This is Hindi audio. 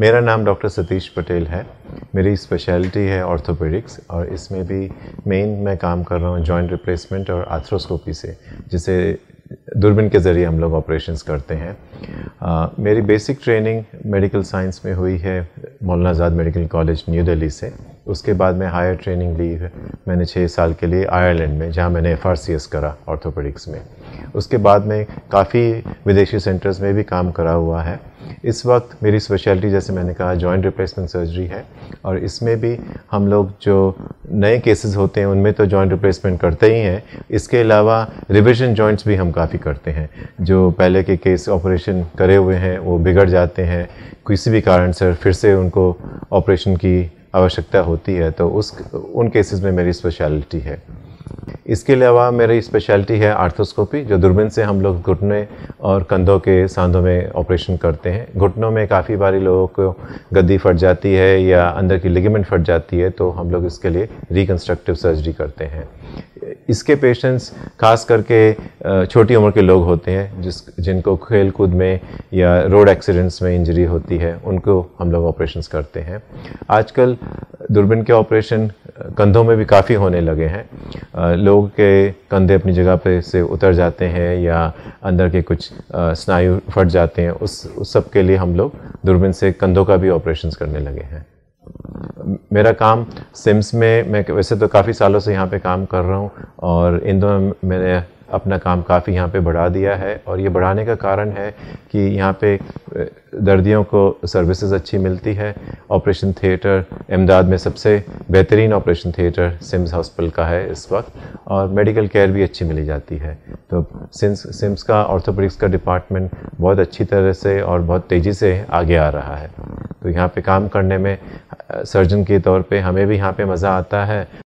मेरा नाम डॉक्टर सतीश पटेल है मेरी स्पेशलिटी है ऑर्थोपेडिक्स और इसमें भी मेन मैं काम कर रहा हूँ जॉइंट रिप्लेसमेंट और आर्थ्रोस्कोपी से जिसे दूरबीन के ज़रिए हम लोग ऑपरेशंस करते हैं आ, मेरी बेसिक ट्रेनिंग मेडिकल साइंस में हुई है Maulana Azad medical college new Delhi से उसके बाद मैं हायर ट्रेनिंग ली है मैंने छः साल के लिए आयरलैंड में जहाँ मैंने एफ करा ऑर्थोपेडिक्स में उसके बाद में काफ़ी विदेशी सेंटर्स में भी काम करा हुआ है इस वक्त मेरी स्पेशलिटी जैसे मैंने कहा जॉइंट रिप्लेसमेंट सर्जरी है और इसमें भी हम लोग जो नए केसेस होते हैं उनमें तो जॉइंट रिप्लेसमेंट करते ही हैं इसके अलावा रिविजन जॉइंट्स भी हम काफ़ी करते हैं जो पहले के केस ऑपरेशन करे हुए हैं वो बिगड़ जाते हैं किसी भी कारण से फिर से उनको ऑपरेशन की आवश्यकता होती है तो उस उन केसेस में मेरी स्पेशलिटी है इसके अलावा मेरी स्पेशलिटी है आर्थोस्कोपी जो दूरबीन से हम लोग घुटने और कंधों के सांधों में ऑपरेशन करते हैं घुटनों में काफ़ी बारी लोगों को गद्दी फट जाती है या अंदर की लिगमेंट फट जाती है तो हम लोग इसके लिए रिकन्स्ट्रक्टिव सर्जरी करते हैं इसके पेशेंट्स खास करके छोटी उम्र के लोग होते हैं जिस जिनको खेल कूद में या रोड एक्सीडेंट्स में इंजरी होती है उनको हम लोग ऑपरेशन करते हैं आजकल दूरबीन के ऑपरेशन कंधों में भी काफ़ी होने लगे हैं लोग के कंधे अपनी जगह पे से उतर जाते हैं या अंदर के कुछ स्नायु फट जाते हैं उस उस सब के लिए हम लोग दूरबीन से कंधों का भी ऑपरेशन करने लगे हैं मेरा काम सिम्स में मैं वैसे तो काफ़ी सालों से यहाँ पे काम कर रहा हूँ और इन दोनों मैंने अपना काम काफ़ी यहाँ पे बढ़ा दिया है और ये बढ़ाने का कारण है कि यहाँ पे दर्दियों को सर्विसेज अच्छी मिलती है ऑपरेशन थिएटर अहमदाबाद में सबसे बेहतरीन ऑपरेशन थिएटर सिम्स हॉस्पिटल का है इस वक्त और मेडिकल केयर भी अच्छी मिली जाती है तो सिम्स सिम्स का ऑर्थोपेडिक्स का डिपार्टमेंट बहुत अच्छी तरह से और बहुत तेज़ी से आगे आ रहा है तो यहाँ पे काम करने में सर्जन के तौर पे हमें भी यहाँ पे मज़ा आता है